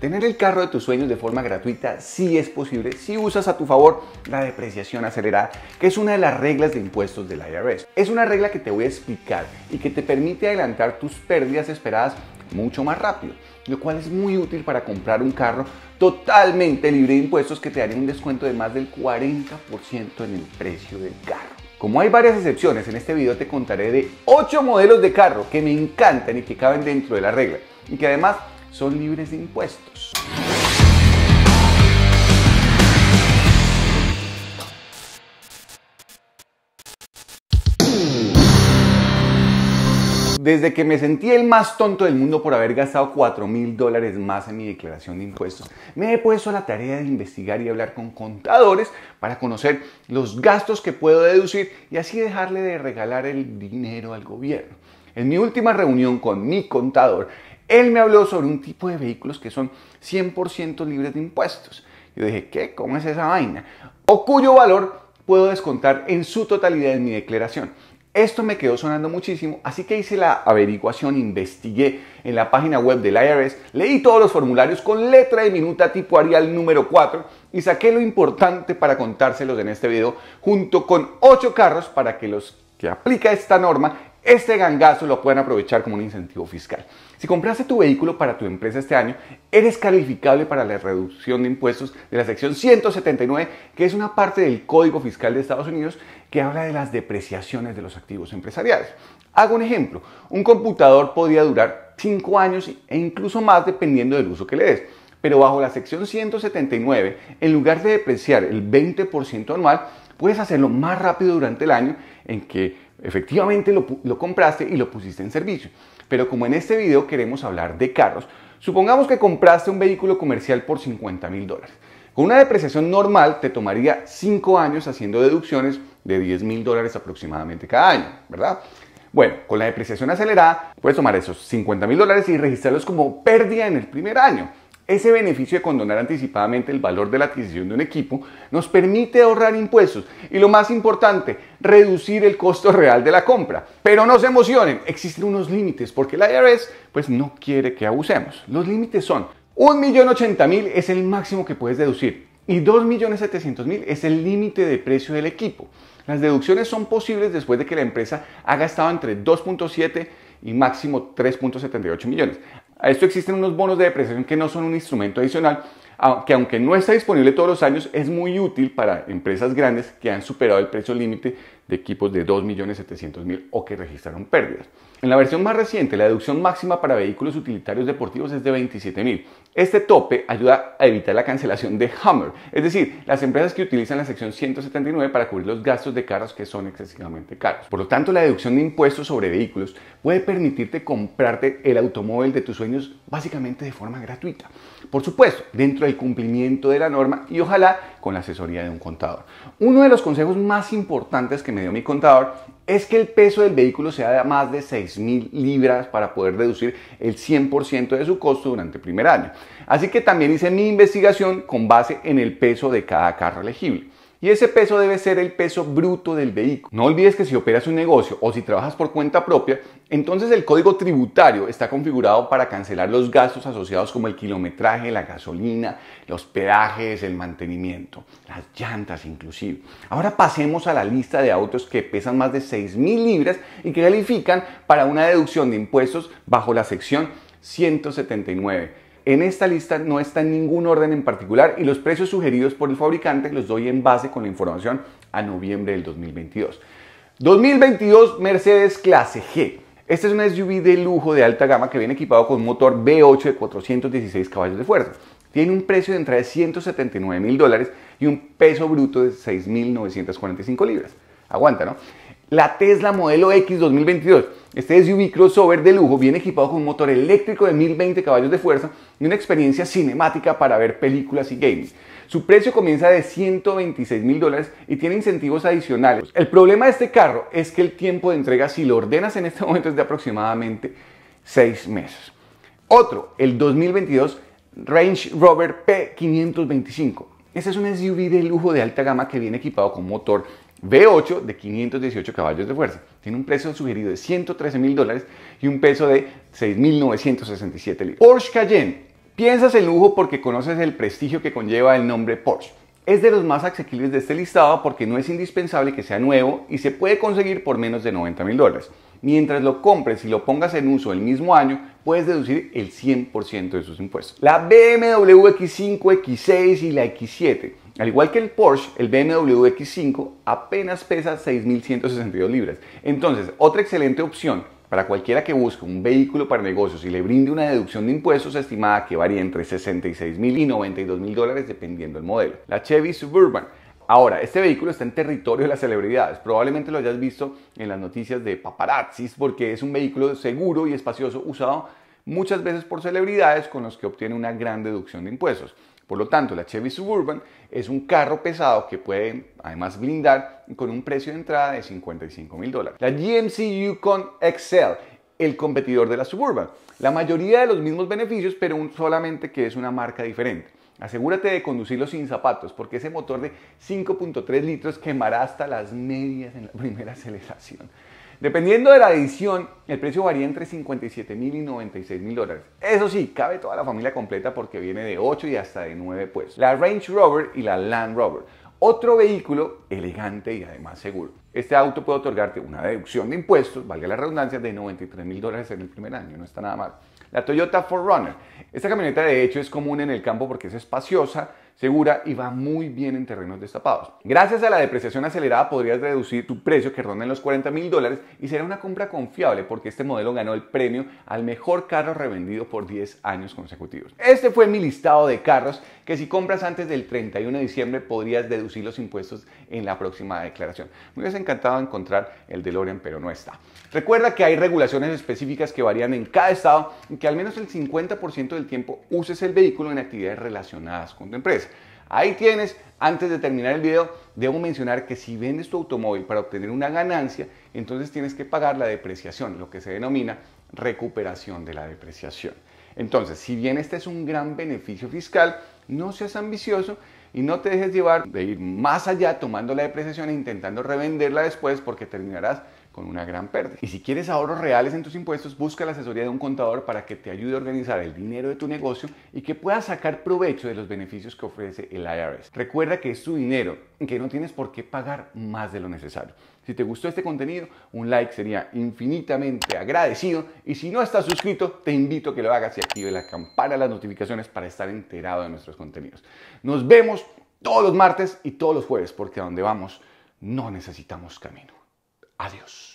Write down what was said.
Tener el carro de tus sueños de forma gratuita sí es posible si usas a tu favor la depreciación acelerada, que es una de las reglas de impuestos del IRS. Es una regla que te voy a explicar y que te permite adelantar tus pérdidas esperadas mucho más rápido, lo cual es muy útil para comprar un carro totalmente libre de impuestos que te daría un descuento de más del 40% en el precio del carro. Como hay varias excepciones, en este video te contaré de 8 modelos de carro que me encantan y que caben dentro de la regla y que además son libres de impuestos. desde que me sentí el más tonto del mundo por haber gastado 4 mil dólares más en mi declaración de impuestos, me he puesto a la tarea de investigar y hablar con contadores para conocer los gastos que puedo deducir y así dejarle de regalar el dinero al gobierno. En mi última reunión con mi contador, él me habló sobre un tipo de vehículos que son 100% libres de impuestos. Yo dije, ¿qué? ¿Cómo es esa vaina? O cuyo valor puedo descontar en su totalidad en mi declaración. Esto me quedó sonando muchísimo, así que hice la averiguación, investigué en la página web del IRS, leí todos los formularios con letra y minuta tipo Arial número 4 y saqué lo importante para contárselos en este video junto con 8 carros para que los que aplica esta norma este gangazo lo pueden aprovechar como un incentivo fiscal. Si compraste tu vehículo para tu empresa este año, eres calificable para la reducción de impuestos de la sección 179, que es una parte del Código Fiscal de Estados Unidos que habla de las depreciaciones de los activos empresariales. Hago un ejemplo, un computador podría durar 5 años e incluso más dependiendo del uso que le des pero bajo la sección 179, en lugar de depreciar el 20% anual, puedes hacerlo más rápido durante el año en que Efectivamente lo, compraste y lo pusiste en servicio. Pero como en este video queremos hablar de carros, supongamos que compraste un vehículo comercial por 50 mil dólares. Con una depreciación normal te tomaría 5 años haciendo deducciones de 10 mil dólares aproximadamente cada año, ¿verdad? Bueno, con la depreciación acelerada puedes tomar esos 50 mil dólares y registrarlos como pérdida en el primer año. Ese beneficio de condonar anticipadamente el valor de la adquisición de un equipo nos permite ahorrar impuestos y lo más importante, reducir el costo real de la compra. Pero no se emocionen, existen unos límites porque la IRS pues no quiere que abusemos. Los límites son 1.080.000 es el máximo que puedes deducir y 2.700.000 es el límite de precio del equipo. Las deducciones son posibles después de que la empresa ha gastado entre 2.7 y máximo 3.78 millones. A esto existen unos bonos de depreciación que no son un instrumento adicional, que aunque no está disponible todos los años, es muy útil para empresas grandes que han superado el precio límite de equipos de 2.700.000 o que registraron pérdidas. En la versión más reciente, la deducción máxima para vehículos utilitarios deportivos es de 27.000. Este tope ayuda a evitar la cancelación de Hammer, es decir, las empresas que utilizan la sección 179 para cubrir los gastos de carros que son excesivamente caros. Por lo tanto, la deducción de impuestos sobre vehículos puede permitirte comprarte el automóvil de tus sueños básicamente de forma gratuita. Por supuesto, dentro del cumplimiento de la norma y ojalá con la asesoría de un contador. Uno de los consejos más importantes que me dio mi contador es que el peso del vehículo sea de más de 6.000 libras para poder deducir el 100% de su costo durante el primer año. Así que también hice mi investigación con base en el peso de cada carro elegible. Y ese peso debe ser el peso bruto del vehículo. No olvides que si operas un negocio o si trabajas por cuenta propia, entonces el código tributario está configurado para cancelar los gastos asociados como el kilometraje, la gasolina, los peajes, el mantenimiento, las llantas inclusive. Ahora pasemos a la lista de autos que pesan más de 6.000 libras y que califican para una deducción de impuestos bajo la sección 179 en esta lista no está en ningún orden en particular y los precios sugeridos por el fabricante los doy en base con la información a noviembre del 2022. 2022 Mercedes Clase G. Este es un SUV de lujo de alta gama que viene equipado con motor V8 de 416 caballos de fuerza. Tiene un precio de entrada de 179 mil dólares y un peso bruto de 6.945 libras. Aguanta, ¿no? la Tesla modelo X 2022. Este SUV crossover de lujo viene equipado con un motor eléctrico de 1020 caballos de fuerza y una experiencia cinemática para ver películas y games. Su precio comienza de 126 mil dólares y tiene incentivos adicionales. El problema de este carro es que el tiempo de entrega, si lo ordenas en este momento, es de aproximadamente 6 meses. Otro, el 2022 Range Rover P525. Este es un SUV de lujo de alta gama que viene equipado con motor V8 de 518 caballos de fuerza. Tiene un precio sugerido de 113 mil dólares y un peso de 6.967 libras. Porsche Cayenne. Piensas en lujo porque conoces el prestigio que conlleva el nombre Porsche. Es de los más asequibles de este listado porque no es indispensable que sea nuevo y se puede conseguir por menos de 90 mil dólares. Mientras lo compres y lo pongas en uso el mismo año, puedes deducir el 100% de sus impuestos. La BMW X5, X6 y la X7 al igual que el Porsche, el BMW X5 apenas pesa 6.162 libras. Entonces, otra excelente opción para cualquiera que busque un vehículo para negocios y le brinde una deducción de impuestos estimada que varía entre 66.000 y 92.000 dólares dependiendo del modelo. La Chevy Suburban. Ahora, este vehículo está en territorio de las celebridades. Probablemente lo hayas visto en las noticias de paparazzis porque es un vehículo seguro y espacioso usado muchas veces por celebridades con los que obtiene una gran deducción de impuestos. Por lo tanto, la Chevy Suburban es un carro pesado que puede además blindar con un precio de entrada de $55,000. mil dólares. La GMC Yukon Excel, el competidor de la Suburban. La mayoría de los mismos beneficios, pero solamente que es una marca diferente. Asegúrate de conducirlo sin zapatos, porque ese motor de 5.3 litros quemará hasta las medias en la primera aceleración. Dependiendo de la edición, el precio varía entre 57 mil y 96 mil dólares. Eso sí, cabe toda la familia completa porque viene de 8 y hasta de 9 puestos. La Range Rover y la Land Rover. Otro vehículo elegante y además seguro. Este auto puede otorgarte una deducción de impuestos, valga la redundancia, de 93 mil dólares en el primer año, no está nada mal. La Toyota 4Runner. Esta camioneta de hecho es común en el campo porque es espaciosa, segura y va muy bien en terrenos destapados. Gracias a la depreciación acelerada podrías reducir tu precio que ronda en los 40 mil dólares y será una compra confiable porque este modelo ganó el premio al mejor carro revendido por 10 años consecutivos. Este fue mi listado de carros que si compras antes del 31 de diciembre podrías deducir los impuestos en la próxima declaración. Me hubiese encantado encontrar el DeLorean, pero no está. Recuerda que hay regulaciones específicas que varían en cada estado y que al menos el 50% del tiempo uses el vehículo en actividades relacionadas con tu empresa. Ahí tienes, antes de terminar el video, debo mencionar que si vendes tu automóvil para obtener una ganancia, entonces tienes que pagar la depreciación, lo que se denomina recuperación de la depreciación. Entonces, si bien este es un gran beneficio fiscal, no seas ambicioso y no te dejes llevar de ir más allá tomando la depreciación e intentando revenderla después porque terminarás con una gran pérdida. Y si quieres ahorros reales en tus impuestos, busca la asesoría de un contador para que te ayude a organizar el dinero de tu negocio y que puedas sacar provecho de los beneficios que ofrece el IRS. Recuerda que es tu dinero, y que no tienes por qué pagar más de lo necesario. Si te gustó este contenido, un like sería infinitamente agradecido y si no estás suscrito, te invito a que lo hagas y active la campana de las notificaciones para estar enterado de nuestros contenidos. Nos vemos todos los martes y todos los jueves, porque a donde vamos no necesitamos camino. Adiós.